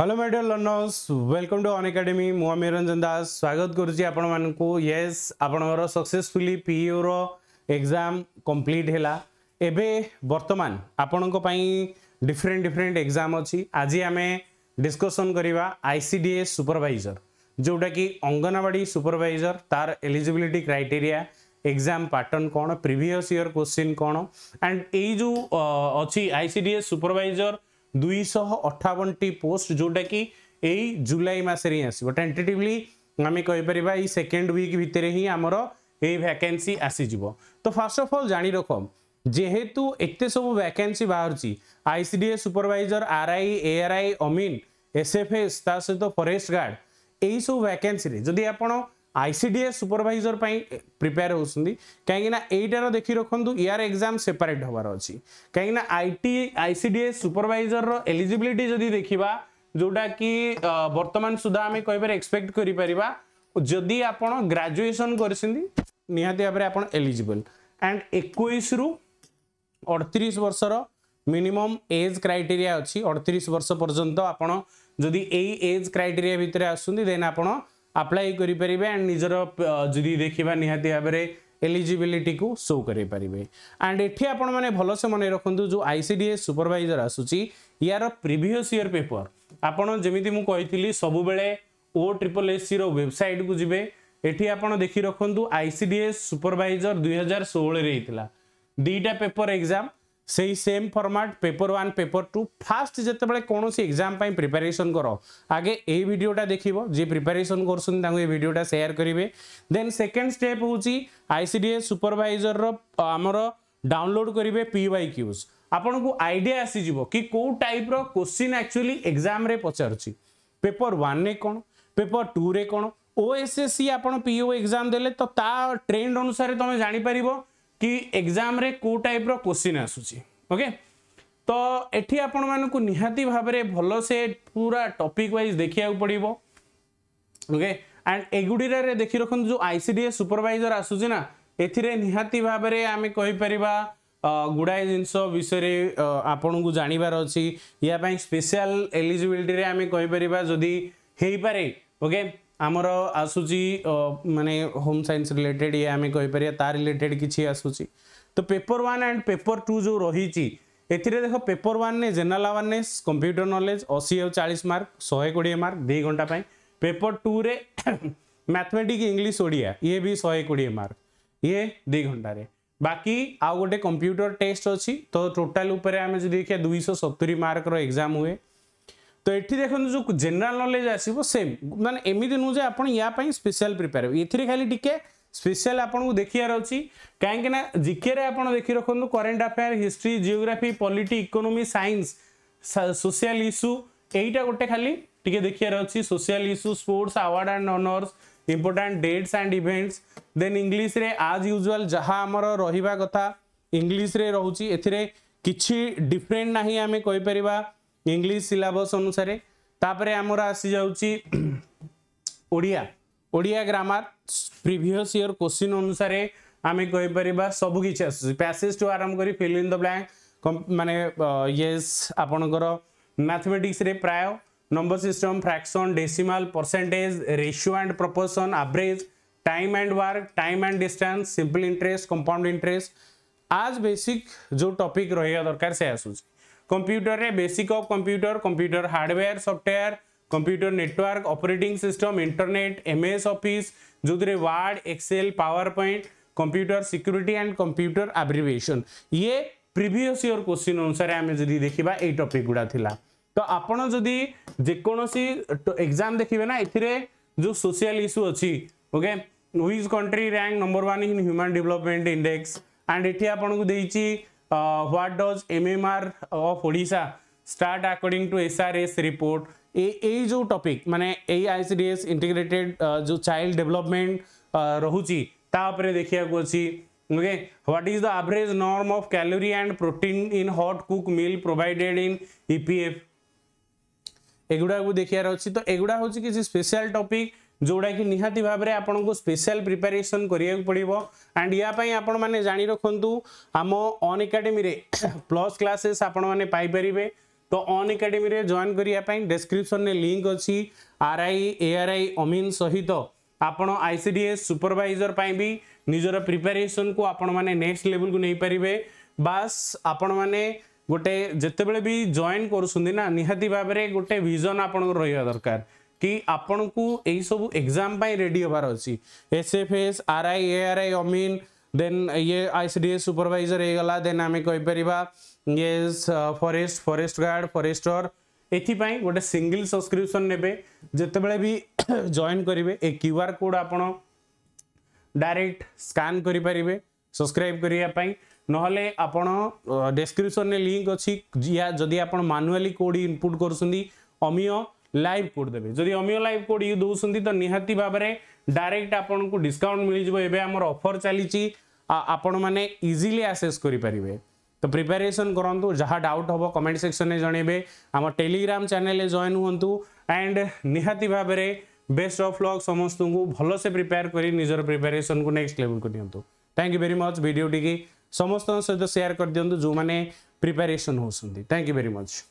hello my dear learners welcome to Unacademy मु रंजन दास स्वागत करुच्ची आपंक येस आपणकर सक्सेसफुली पीईओर एग्जाम कंप्लीट है एबे बर्तमान आपण डिफरेंट डिफरेंट एग्जाम अच्छी आज आम डिस्कसन करवा आईसी आईसीडीए सुपरवाइजर जोटा कि अंगनवाड़ी सुपरभाइजर तार एलिजिलिटी क्राइटेरिया एग्जाम पैटर्न कौन प्रिवियस ईयर क्वेश्चन कौन एंड यू अच्छी आईसीडीए सुपरवाइजर দুইশহ অঠাবনটি পোস্ট ଯେଉଁଟାକି ଏଇ ଜୁଲାଇ ମାସରେ ହିଁ ଆସିବ ଟେଣ୍ଟେଟିଭଲି ଆମେ କହିପାରିବା ଏଇ ସେକେଣ୍ଡ ୱିକ୍ ଭିତରେ ହିଁ ଆମର ଏଇ ଭ୍ୟାକେନ୍ସି ଆସିଯିବ ତ ଫାର୍ଷ୍ଟ ଅଫ୍ ଅଲ୍ ଜାଣି ରଖ ଯେହେତୁ ଏତେ ସବୁ ଭ୍ୟାକେନ୍ସି ବାହାରୁଛି I C D S supervisor RI ARI amin SFS ତା ସହିତ ଫରେଷ୍ଟ ଗାର୍ଡ଼ ଏଇସବୁ ଭ୍ୟାକେନ୍ସିରେ ଯଦି ଆପଣ আইসিডিএস সুপরভাইজর পাই প্রিপেয়ার হচ্ছেন কাইকিনা এইটার দেখি রাখতু ইয়ার এক্সাম সেপারেট হবার অছি কাইকিনা আইটি আইসিডিএস সুপরভাইজর এলিজিবিলিটি যদি দেখিবা যোটা কি বর্তমান সুদ্ধা আমি কইবার এক্সপেক্ট করি পারিবা যদি আপন গ্রাজুয়েশন করেছেন নিহাতি ভাবে আপন এলিজিবল এন্ড 21 রু 38 বর্ষর মিনিমম এজ ক্রাইটেরিয়া অছি 38 বর্ষ পর্যন্ত আপন যদি এই এজ ক্রাইটেরিয়া ভিতরে আসুন দেন আপন ଆପ୍ଲାଏ କରିପାରିବେ ଆଣ୍ଡ ନିଜର ଯଦି ଦେଖିବା ନିହାତି ଭାବରେ ଏଲିଜିବିଲିଟିକୁ ସୋ କରିପାରିବେ ଆଣ୍ଡ ଏଠି ଆପଣମାନେ ଭଲସେ ମନେ ରଖନ୍ତୁ ଯେଉଁ I C D S supervisor ଆସୁଛି ୟାର ପ୍ରିଭିୟସ୍ ଇୟର୍ ପେପର ଆପଣ ଯେମିତି ମୁଁ କହିଥିଲି ସବୁବେଳେ ଓ ଟ୍ରିପଲ୍ ଏସ୍ ସିର ୱେବସାଇଟ୍କୁ ଯିବେ ଏଠି ଆପଣ ଦେଖି ରଖନ୍ତୁ I C D S supervisor ଦୁଇହଜାର ଷୋହଳରେ ହେଇଥିଲା ଦୁଇଟା ପେପର ଏକ୍ଜାମ୍ ସେଇ same format paper one paper two first ଯେତେବେଳେ କୌଣସି ଏକ୍ଜାମ୍ ପାଇଁ ପ୍ରିପାରେସନ୍ କର ଆଗେ ଏଇ ଭିଡ଼ିଓଟା ଦେଖିବ ଯିଏ ପ୍ରିପାରେସନ୍ କରୁଛନ୍ତି ତାଙ୍କୁ ଏ ଭିଡ଼ିଓଟା ସେୟାର କରିବେ ଦେନ୍ ସେକେଣ୍ଡ ଷ୍ଟେପ୍ ହେଉଛି ଆଇ ସି ଡି ଏ ସୁପରଭାଇଜର୍ର ଆମର ଡାଉନଲୋଡ଼୍ କରିବେ ପି ୱାଇ କ୍ୟୁଜ୍ ଆପଣଙ୍କୁ ଆଇଡ଼ିଆ ଆସିଯିବ କି କେଉଁ ଟାଇପ୍ର କୋଶ୍ଚିନ୍ ଆକ୍ଚୁଆଲି ଏକ୍ଜାମ୍ରେ ପଚାରୁଛି ପେପର୍ ୱାନ୍ରେ କ'ଣ ପେପର୍ ଟୁରେ କ'ଣ ଓଏସ୍ଏସ୍ସି ଆପଣ ପିଓ ଏକ୍ଜାମ୍ ଦେଲେ ତ ତା ଟ୍ରେଣ୍ଡ ଅନୁସାରେ ତୁମେ ଜାଣିପାରିବ कि एग्जाम रे को टाइप रो क्वेश्चन तो ये आपण मानन निहाती भाव रे भलो से पूरा टॉपिक वाइज देखा पड़िबो ओके एंड एगुडीरा रे देखि रखन जो आईसीडीए सुपरवाइजर आसुची ना भाव रे आमे कहि गुड़ाए जिनस विषय आपण को जानवर अच्छी यापाई स्पेशल एलिजिलिटी आम कहीपर जदि हो पारे ओके आमर आसूसी मानने होम सैंस रिलेटेड ये आम कहीपर ता रिलेटेड किसी आसूसी तो paper one and paper two जो रही एख पेपर व्वान ने जेनेल आवारने कंप्यूटर नलेज अशी और चालीस मार्क शहे कोड़े मार्क दी घंटापी पेपर टू रे मैथमेटिक इंग्लीश ओडिया ये भी शहे कोड़े मार्क ये दि घंटे बाकी आउ गोटे कंप्यूटर टेस्ट अच्छी तो टोटाल आम जो देखिए दुई सतुरी मार्क एग्जाम हुए तो ये देखते जो जेनराल नलेज आसो सेम मैं एमती नुहे आप स्पेशल प्रिपेयर एथेर खाली टी स्पेशल आपको देखियार अच्छी कहीं जिके आप देखी रखु current affair history geography polity economy science social issue यहीटा गोटे खाली टी देखार अच्छी social issue sports award and honours important dates and events then English आज यूजुआल जहाँ आम रही कथा इंग्लीश्रे रोचे एथेर किसी डिफरेन्ट ना आम कहीपरिया इंग्लीश सिलेबस अनुसार तापर आम आसिया ओडिया ग्रामर प्रिभस क्वेश्चन अनुसार आम कहींपर सबकि पैसेज टू आरंभ कर फिल इन द ब्लैंक मानने ये आपणकर मैथमेटिक्स प्राय number system fraction decimal percentage ratio and proportion average time and work time and distance simple interest compound interest आज बेसिक जो टॉपिक रही दरकार से आसूँ कंप्यूटर रे basic of computer computer hardware software computer network operating system internet MS office जो word excel power point computer security and computer abbreviation ये previous year question अनुसार आम जब देखा ये टपिक गुड़ा था तो आपण जदि जेकोसी एग्जाम देखिए ना ये जो सोशल इश्यू अच्छी okay which country rank number one in human development index and ये आपको देखिए uh, what does mmr of odisha start according to srs report ए जो टपिक माने ए आईसीडीएस इंटीग्रेटेड जो चाइल्ड डेवलपमेंट रोचर देखा उपरे okay what is the average norm of calorie and protein in hot cook meal provided in EPF एगुड़ा को देखियार अच्छी तो एगुड़ा हूँ किसी स्पेशल टॉपिक जोड़ा कि निहाती भाव में आपन स्पेशल प्रिपेरेसन करने को पड़ो एंड यापन मैंने जाणी रखु आम अन एकाडेमी प्लस क्लासेस आपरेंगे तो अन एकाडेमी जॉन करने डेस्क्रिपन लिंक अच्छी R I A R I amin सहित आपड़ आईसी डी एस सुपरभाइजर पर भी निजर प्रिपेरेसन को आपण मैंने नेक्स्ट लेवल को नहीं पारे बास आपण मैंने गोटे जिते बी जॉन करा निहाती भाव में गोटे भिजन आपण रहा दरकार कि आपण को यही सब एग्जाम रेडी होबार अच्छी S F S R I A R I amin then ये I C D S supervisor होगा देन आम कहीपर ये फरेस्ट फरेस्ट गार्ड फरेस्टर एथपाय गोटे सिंगल सब्सक्रिप्सन नेते भी जॉन करेंगे ये क्यू आर कोड आप डायरेक्ट स्कैन करें सब्सक्राइब करने ना नपक्रिपन लिंक अच्छी या जदि आप मानुआली कोड इनपुट करमीय লাইভ কোড দেবে যদি অমিও লাইভ কোড ইউ দৌঁচ তো নিহতি ভাবে ডাইরেক্ট আপনার ডিসকাউন্ট মিলিযোগ এবে আমার অফর চালছি আপন মানে ইজিলি আসেস করে পারবে তো প্রিপারেসন করতু যা ডাউট হব কমেন্ট সেকশনে জনাইবে আমার টেলিগ্রাম চ্যানেলে জয়েন হুঁতু অ্যান্ড নিহতি ভাবে বেস্ট অফ লক সমস্ত ভালসে প্রিপেয়ার করে নিজের প্রিপারেসন কু নেক্সট লেভেল কু নিউ থ্যাংক ইউ ভেরি মচ ভিডিওটি সমস্ত সহ সেয়ার করে দিও যে প্রিপারেসন হোক থ্যাংক ইউ ভেরি মচ